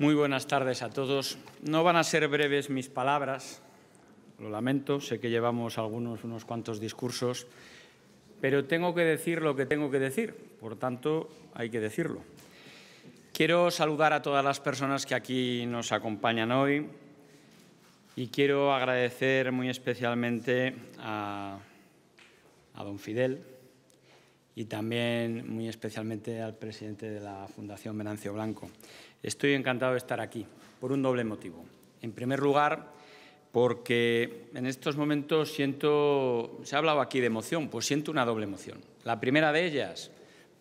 Muy buenas tardes a todos. No van a ser breves mis palabras, lo lamento, sé que llevamos algunos, unos cuantos discursos, pero tengo que decir lo que tengo que decir, por tanto, hay que decirlo. Quiero saludar a todas las personas que aquí nos acompañan hoy y quiero agradecer muy especialmente a, don Fidel y también muy especialmente al presidente de la Fundación Venancio Blanco. Estoy encantado de estar aquí, por un doble motivo. En primer lugar, porque en estos momentos siento, se ha hablado aquí de emoción, pues siento una doble emoción. La primera de ellas,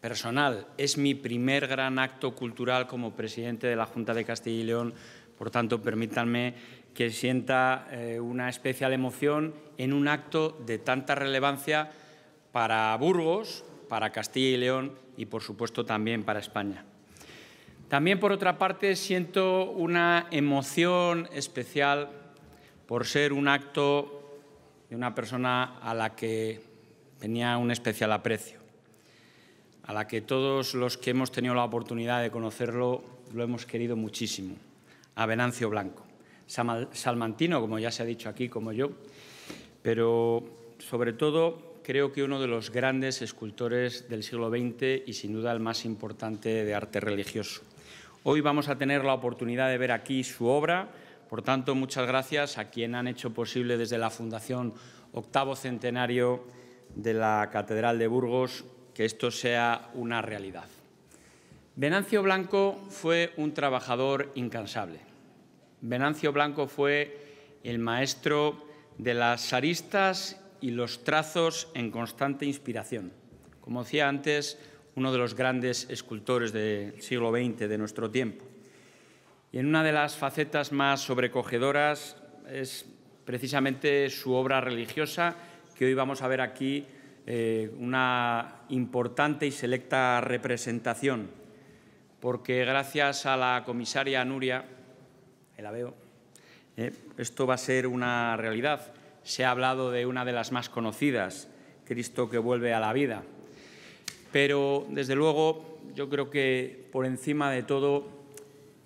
personal, es mi primer gran acto cultural como presidente de la Junta de Castilla y León, por tanto, permítanme que sienta eh, una especial emoción en un acto de tanta relevancia para Burgos, para Castilla y León y, por supuesto, también para España. También, por otra parte, siento una emoción especial por ser un acto de una persona a la que tenía un especial aprecio, a la que todos los que hemos tenido la oportunidad de conocerlo lo hemos querido muchísimo, a Venancio Blanco, salmantino, como ya se ha dicho aquí, como yo, pero sobre todo creo que uno de los grandes escultores del siglo XX y sin duda el más importante de arte religioso. Hoy vamos a tener la oportunidad de ver aquí su obra. Por tanto, muchas gracias a quien han hecho posible desde la Fundación Octavo Centenario de la Catedral de Burgos que esto sea una realidad. Venancio Blanco fue un trabajador incansable. Venancio Blanco fue el maestro de las aristas y los trazos en constante inspiración. Como decía antes, uno de los grandes escultores del siglo XX de nuestro tiempo. Y en una de las facetas más sobrecogedoras es precisamente su obra religiosa, que hoy vamos a ver aquí eh, una importante y selecta representación, porque gracias a la comisaria Nuria, la veo, eh, esto va a ser una realidad. Se ha hablado de una de las más conocidas, Cristo que vuelve a la vida. Pero, desde luego, yo creo que por encima de todo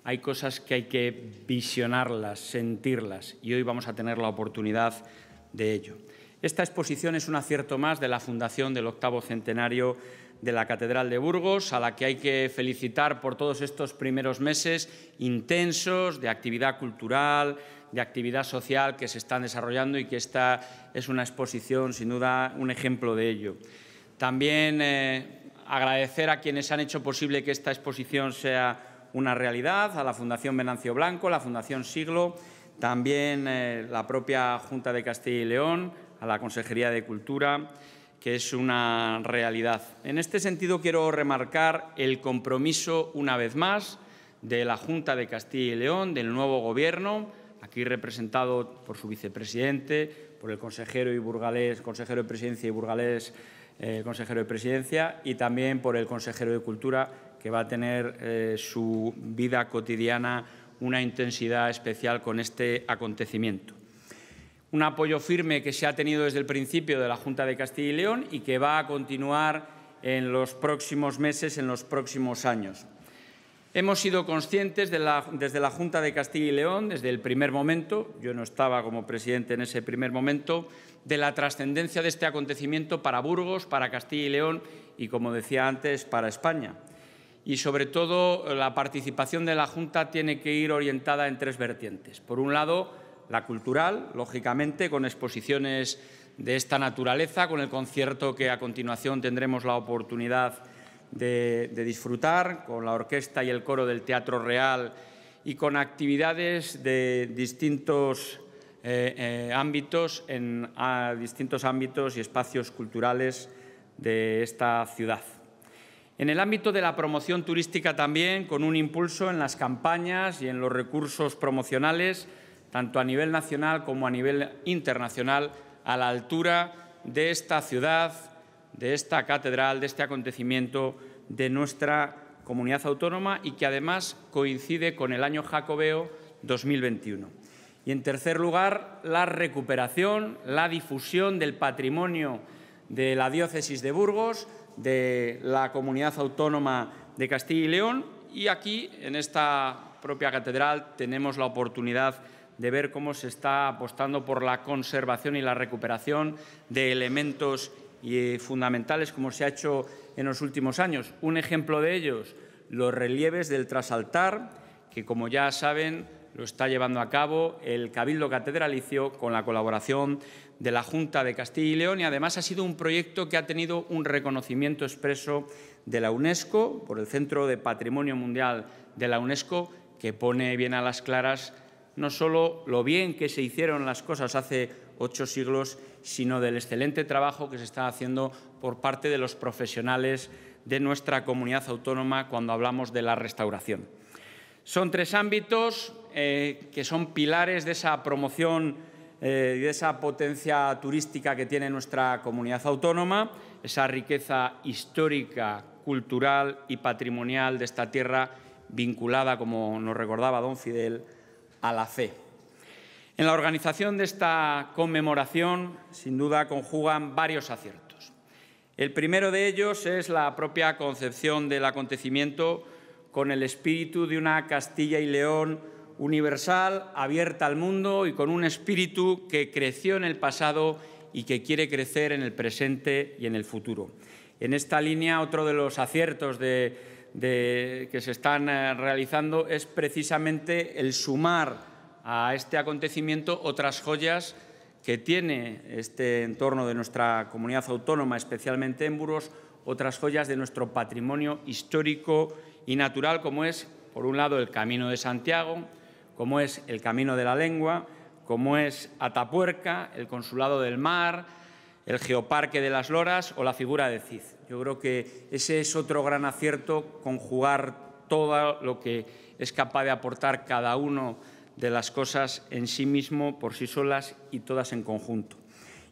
hay cosas que hay que visionarlas, sentirlas, y hoy vamos a tener la oportunidad de ello. Esta exposición es un acierto más de la fundación del octavo centenario de la Catedral de Burgos, a la que hay que felicitar por todos estos primeros meses intensos de actividad cultural, de actividad social que se están desarrollando y que esta es una exposición, sin duda, un ejemplo de ello. También eh, agradecer a quienes han hecho posible que esta exposición sea una realidad, a la Fundación Venancio Blanco, la Fundación Siglo, también eh, la propia Junta de Castilla y León, a la Consejería de Cultura, que es una realidad. En este sentido, quiero remarcar el compromiso, una vez más, de la Junta de Castilla y León, del nuevo Gobierno, aquí representado por su vicepresidente, por el consejero y burgalés, consejero de Presidencia y burgalés eh, el consejero de Presidencia, y también por el consejero de Cultura, que va a tener eh, su vida cotidiana una intensidad especial con este acontecimiento. Un apoyo firme que se ha tenido desde el principio de la Junta de Castilla y León y que va a continuar en los próximos meses, en los próximos años. Hemos sido conscientes desde la Junta de Castilla y León, desde el primer momento, yo no estaba como presidente en ese primer momento, de la trascendencia de este acontecimiento para Burgos, para Castilla y León y, como decía antes, para España. Y, sobre todo, la participación de la Junta tiene que ir orientada en tres vertientes. Por un lado, la cultural, lógicamente, con exposiciones de esta naturaleza, con el concierto que a continuación tendremos la oportunidad de de, disfrutar con la orquesta y el coro del Teatro Real y con actividades de distintos eh, eh, ámbitos, en distintos ámbitos y espacios culturales de esta ciudad. En el ámbito de la promoción turística también, con un impulso en las campañas y en los recursos promocionales, tanto a nivel nacional como a nivel internacional, a la altura de esta ciudad, de esta catedral, de este acontecimiento de nuestra comunidad autónoma y que además coincide con el año jacobeo 2021. Y en tercer lugar, la recuperación, la difusión del patrimonio de la diócesis de Burgos, de la comunidad autónoma de Castilla y León. Y aquí, en esta propia catedral, tenemos la oportunidad de ver cómo se está apostando por la conservación y la recuperación de elementos y eh, fundamentales como se ha hecho en los últimos años. Un ejemplo de ellos, los relieves del trasaltar, que como ya saben lo está llevando a cabo el Cabildo Catedralicio con la colaboración de la Junta de Castilla y León y además ha sido un proyecto que ha tenido un reconocimiento expreso de la UNESCO por el Centro de Patrimonio Mundial de la UNESCO que pone bien a las claras no solo lo bien que se hicieron las cosas hace ocho siglos, sino del excelente trabajo que se está haciendo por parte de los profesionales de nuestra comunidad autónoma cuando hablamos de la restauración. Son tres ámbitos eh, que son pilares de esa promoción y eh, de esa potencia turística que tiene nuestra comunidad autónoma, esa riqueza histórica, cultural y patrimonial de esta tierra vinculada, como nos recordaba don Fidel, a la fe. En la organización de esta conmemoración, sin duda, conjugan varios aciertos. El primero de ellos es la propia concepción del acontecimiento con el espíritu de una Castilla y León universal, abierta al mundo y con un espíritu que creció en el pasado y que quiere crecer en el presente y en el futuro. En esta línea, otro de los aciertos que se están eh, realizando es precisamente el sumar a este acontecimiento otras joyas que tiene este entorno de nuestra comunidad autónoma, especialmente en Burgos, otras joyas de nuestro patrimonio histórico y natural, como es, por un lado, el Camino de Santiago, como es el Camino de la Lengua, como es Atapuerca, el Consulado del Mar, el Geoparque de las Loras o la figura de Cid. Yo creo que ese es otro gran acierto, conjugar todo lo que es capaz de aportar cada uno de las cosas en sí mismo, por sí solas y todas en conjunto.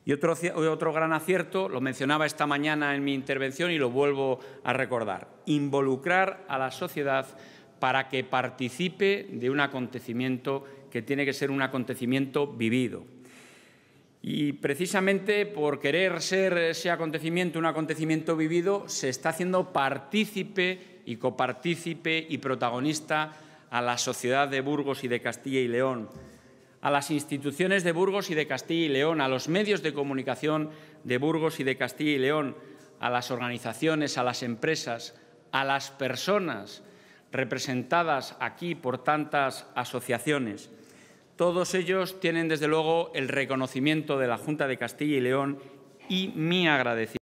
Y otro, gran acierto, lo mencionaba esta mañana en mi intervención y lo vuelvo a recordar, involucrar a la sociedad para que participe de un acontecimiento que tiene que ser un acontecimiento vivido. Y precisamente por querer ser ese acontecimiento un acontecimiento vivido, se está haciendo partícipe y copartícipe y protagonista a la sociedad de Burgos y de Castilla y León, a las instituciones de Burgos y de Castilla y León, a los medios de comunicación de Burgos y de Castilla y León, a las organizaciones, a las empresas, a las personas representadas aquí por tantas asociaciones. Todos ellos tienen, desde luego, el reconocimiento de la Junta de Castilla y León y mi agradecimiento.